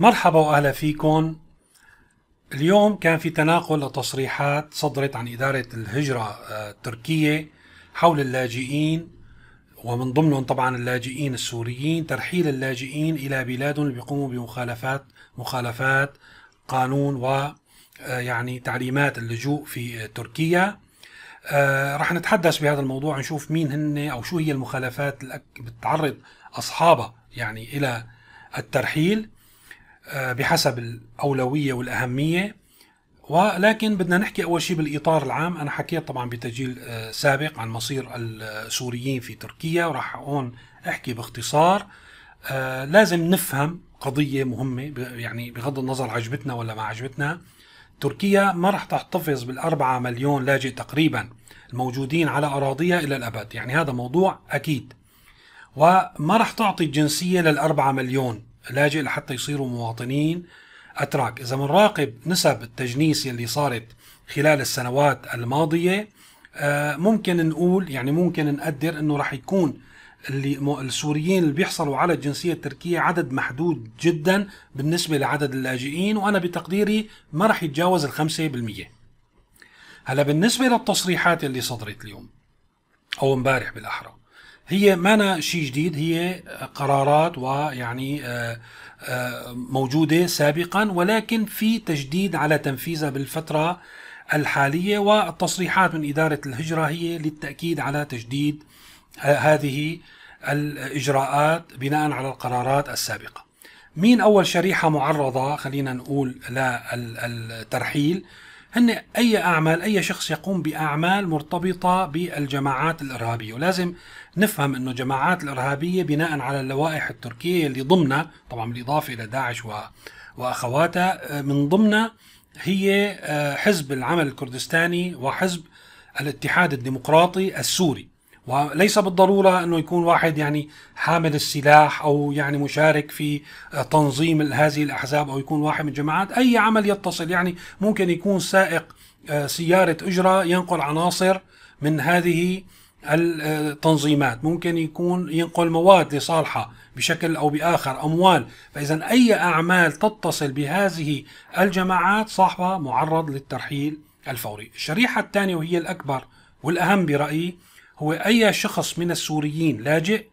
مرحبا واهلا فيكم اليوم كان في تناقل لتصريحات صدرت عن اداره الهجره آه، التركيه حول اللاجئين ومن ضمنهم طبعا اللاجئين السوريين ترحيل اللاجئين الى بلادهم اللي بيقوموا بمخالفات مخالفات قانون و آه، يعني تعليمات اللجوء في تركيا آه، رح نتحدث بهذا الموضوع نشوف مين هن او شو هي المخالفات اللي بتعرض اصحابها يعني الى الترحيل آه، بحسب الأولوية والأهمية ولكن بدنا نحكي أول شيء بالإطار العام أنا حكيت طبعا بتسجيل آه، سابق عن مصير السوريين في تركيا وراح هون أحكي باختصار آه، لازم نفهم قضية مهمة يعني بغض النظر عجبتنا ولا ما عجبتنا تركيا ما راح تحتفظ بالأربعة مليون لاجئ تقريبا الموجودين على أراضيها إلى الأبد يعني هذا موضوع أكيد وما راح تعطي الجنسية للأربعة مليون لاجئ لحتى يصيروا مواطنين اتراك اذا بنراقب نسب التجنيس اللي صارت خلال السنوات الماضيه آه، ممكن نقول يعني ممكن نقدر انه رح يكون اللي السوريين اللي بيحصلوا على الجنسيه التركيه عدد محدود جدا بالنسبه لعدد اللاجئين وانا بتقديري ما رح يتجاوز ال 5% هلا بالنسبه للتصريحات اللي صدرت اليوم او امبارح بالاحرى هي مانا شيء جديد هي قرارات ويعني آه، آه، موجوده سابقا ولكن في تجديد على تنفيذها بالفتره الحاليه والتصريحات من اداره الهجره هي للتاكيد على تجديد آه، هذه الاجراءات بناء على القرارات السابقه. مين اول شريحه معرضه خلينا نقول للترحيل؟ هن أي أعمال أي شخص يقوم بأعمال مرتبطة بالجماعات الإرهابية ولازم نفهم أنه جماعات الإرهابية بناء على اللوائح التركية اللي ضمنها طبعا بالإضافة إلى داعش وأخواتها آه، من ضمنها هي آه، حزب العمل الكردستاني وحزب الاتحاد الديمقراطي السوري وليس بالضرورة أنه يكون واحد يعني حامل السلاح أو يعني مشارك في تنظيم هذه الأحزاب أو يكون واحد من الجماعات أي عمل يتصل يعني ممكن يكون سائق آه، سيارة أجرة ينقل عناصر من هذه التنظيمات ممكن يكون ينقل مواد لصالحة بشكل أو بآخر أموال فإذا أي أعمال تتصل بهذه الجماعات صاحبها معرض للترحيل الفوري الشريحة الثانية وهي الأكبر والأهم برأيي هو أي شخص من السوريين لاجئ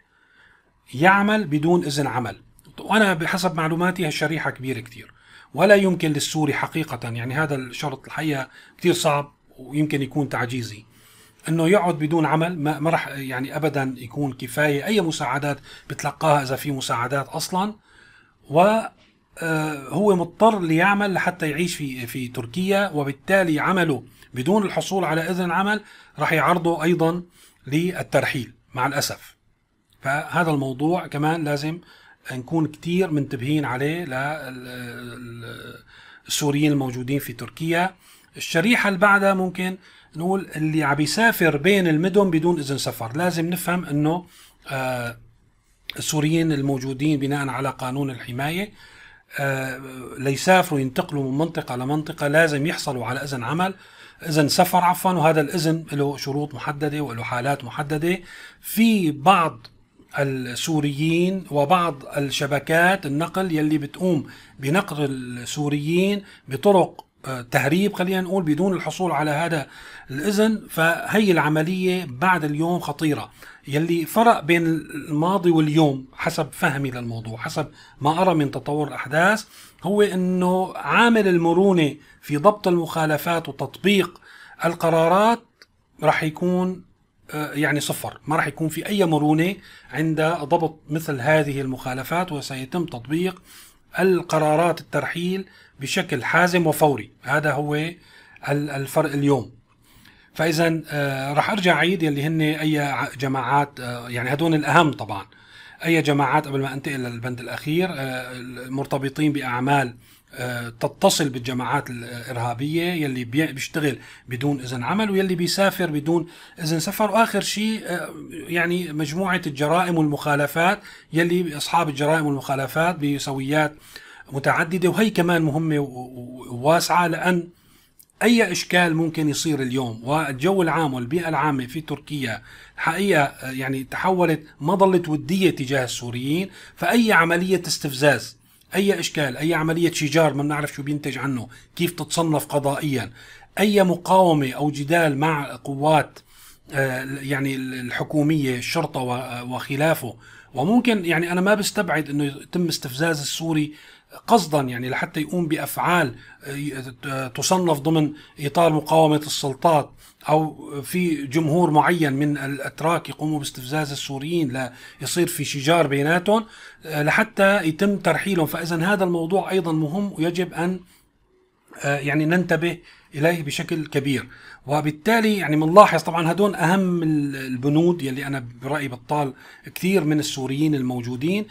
يعمل بدون إذن عمل وأنا بحسب معلوماتي هالشريحة كبيرة كتير ولا يمكن للسوري حقيقة يعني هذا الشرط الحقيقة كتير صعب ويمكن يكون تعجيزي انه يقعد بدون عمل ما, ما راح يعني ابدا يكون كفايه اي مساعدات بتلقاها اذا في مساعدات اصلا و آه، هو مضطر ليعمل لحتى يعيش في في تركيا وبالتالي عمله بدون الحصول على اذن عمل راح يعرضه ايضا للترحيل مع الأسف فهذا الموضوع كمان لازم نكون كتير منتبهين عليه للسوريين الموجودين في تركيا الشريحة اللي بعدها ممكن نقول اللي عم يسافر بين المدن بدون إذن سفر لازم نفهم أنه آه، السوريين الموجودين بناء على قانون الحماية آه، ليسافروا ينتقلوا من منطقة لمنطقة لازم يحصلوا على إذن عمل اذن سفر عفوا وهذا الاذن له شروط محدده وله حالات محدده في بعض السوريين وبعض الشبكات النقل يلي بتقوم بنقل السوريين بطرق تهريب خلينا نقول بدون الحصول على هذا الاذن فهي العمليه بعد اليوم خطيره يلي فرق بين الماضي واليوم حسب فهمي للموضوع حسب ما ارى من تطور الاحداث هو انه عامل المرونه في ضبط المخالفات وتطبيق القرارات راح يكون آه، يعني صفر ما راح يكون في اي مرونه عند ضبط مثل هذه المخالفات وسيتم تطبيق القرارات الترحيل بشكل حازم وفوري هذا هو الفرق اليوم فاذا آه، رح ارجع عيد يلي هن اي جماعات آه، يعني هدول الاهم طبعا اي جماعات قبل ما انتقل للبند الاخير آه، مرتبطين باعمال تتصل بالجماعات الارهابيه يلي بيشتغل بدون اذن عمل ويلي بيسافر بدون اذن سفر واخر شيء يعني مجموعه الجرائم والمخالفات يلي اصحاب الجرائم والمخالفات بسويات متعدده وهي كمان مهمه وواسعه لان اي اشكال ممكن يصير اليوم والجو العام والبيئه العامه في تركيا حقيقه آه، يعني تحولت ما ظلت وديه تجاه السوريين فاي عمليه استفزاز اي اشكال اي عمليه شجار ما بنعرف شو بينتج عنه كيف تتصنف قضائيا اي مقاومه او جدال مع قوات آه، يعني الحكوميه الشرطه آه، وخلافه وممكن يعني انا ما بستبعد انه يتم استفزاز السوري قصدا يعني لحتى يقوم بافعال آه، تصنف ضمن اطار مقاومه السلطات او في جمهور معين من الاتراك يقوموا باستفزاز السوريين ليصير في شجار بيناتهم آه، لحتى يتم ترحيلهم فاذا هذا الموضوع ايضا مهم ويجب ان آه، يعني ننتبه اليه بشكل كبير وبالتالي يعني بنلاحظ طبعا هدول اهم البنود يلي انا برايي بطال كثير من السوريين الموجودين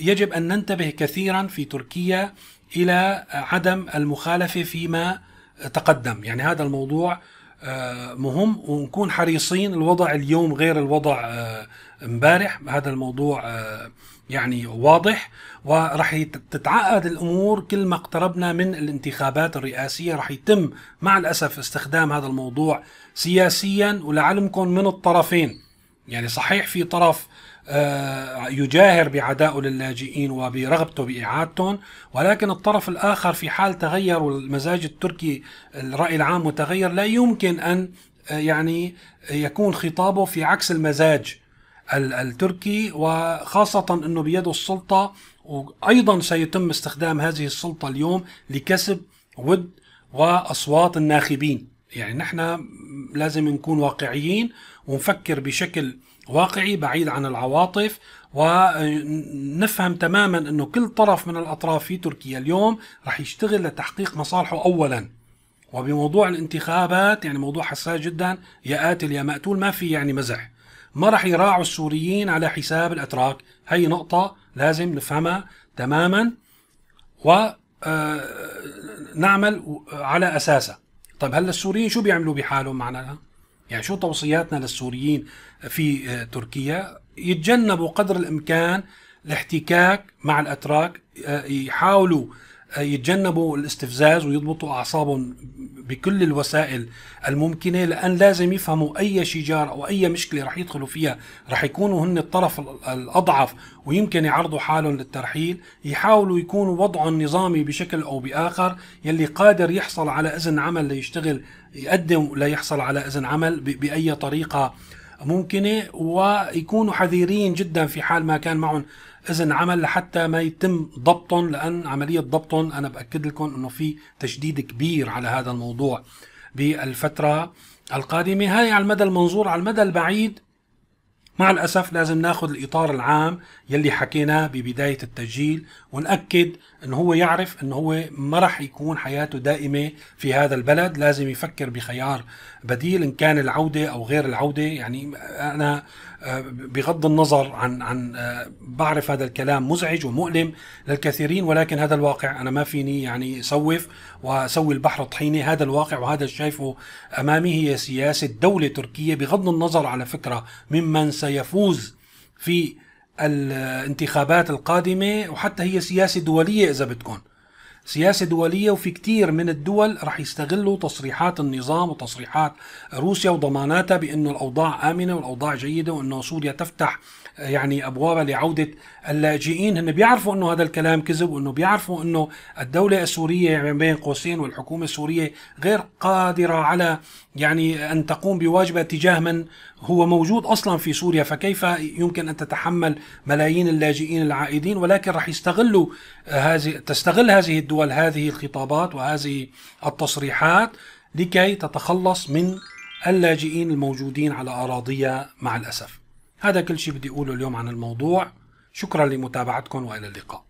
يجب ان ننتبه كثيرا في تركيا الى عدم المخالفه فيما تقدم يعني هذا الموضوع آه، مهم ونكون حريصين الوضع اليوم غير الوضع آه، امبارح هذا الموضوع آه، يعني واضح وراح تتعقد الامور كل ما اقتربنا من الانتخابات الرئاسيه راح يتم مع الاسف استخدام هذا الموضوع سياسيا ولعلمكم من الطرفين يعني صحيح في طرف آه، يجاهر بعدائه للاجئين وبرغبته باعادتهم ولكن الطرف الاخر في حال تغير والمزاج التركي الراي العام متغير لا يمكن ان آه، يعني يكون خطابه في عكس المزاج التركي وخاصة أنه بيده السلطة وأيضا سيتم استخدام هذه السلطة اليوم لكسب ود وأصوات الناخبين يعني نحن لازم نكون واقعيين ونفكر بشكل واقعي بعيد عن العواطف ونفهم تماما أنه كل طرف من الأطراف في تركيا اليوم رح يشتغل لتحقيق مصالحه أولاً وبموضوع الانتخابات يعني موضوع حساس جدا يا قاتل يا مقتول ما في يعني مزح ما راح يراعوا السوريين على حساب الاتراك هي نقطه لازم نفهمها تماما ونعمل آه، على اساسها طيب هلا السوريين شو بيعملوا بحالهم معنا يعني شو توصياتنا للسوريين في آه، تركيا يتجنبوا قدر الامكان الاحتكاك مع الاتراك آه، يحاولوا يتجنبوا الاستفزاز ويضبطوا اعصابهم بكل الوسائل الممكنه لان لازم يفهموا اي شجار او اي مشكله رح يدخلوا فيها رح يكونوا هن الطرف الاضعف ويمكن يعرضوا حالهم للترحيل يحاولوا يكونوا وضعهم نظامي بشكل او باخر يلي قادر يحصل على اذن عمل ليشتغل يقدم ليحصل على اذن عمل باي طريقه ممكنه ويكونوا حذرين جدا في حال ما كان معهم اذن عمل لحتى ما يتم ضبطهم لان عمليه ضبطهم انا باكد لكم انه في تشديد كبير على هذا الموضوع بالفتره القادمه هاي على المدى المنظور على المدى البعيد مع الأسف لازم ناخذ الإطار العام يلي حكيناه ببداية التسجيل ونأكد أنه هو يعرف أنه هو ما رح يكون حياته دائمة في هذا البلد لازم يفكر بخيار بديل إن كان العودة أو غير العودة يعني أنا آه، بغض النظر عن عن آه، بعرف هذا الكلام مزعج ومؤلم للكثيرين ولكن هذا الواقع انا ما فيني يعني سوف وسوي البحر طحينه هذا الواقع وهذا شايفه امامي هي سياسه دوله تركيه بغض النظر على فكره ممن س سيفوز في الانتخابات القادمة وحتى هي سياسة دولية إذا بدكم سياسة دولية وفي كتير من الدول رح يستغلوا تصريحات النظام وتصريحات روسيا وضماناتها بأنه الأوضاع آمنة والأوضاع جيدة وأنه سوريا تفتح يعني ابوابها لعوده اللاجئين هن بيعرفوا انه هذا الكلام كذب وانه بيعرفوا انه الدوله السوريه يعني بين قوسين والحكومه السوريه غير قادره على يعني ان تقوم بواجبها تجاه من هو موجود اصلا في سوريا فكيف يمكن ان تتحمل ملايين اللاجئين العائدين ولكن رح يستغلوا هذه تستغل هذه الدول هذه الخطابات وهذه التصريحات لكي تتخلص من اللاجئين الموجودين على اراضيها مع الاسف هذا كل شيء بدي أقوله اليوم عن الموضوع شكرا لمتابعتكم وإلى اللقاء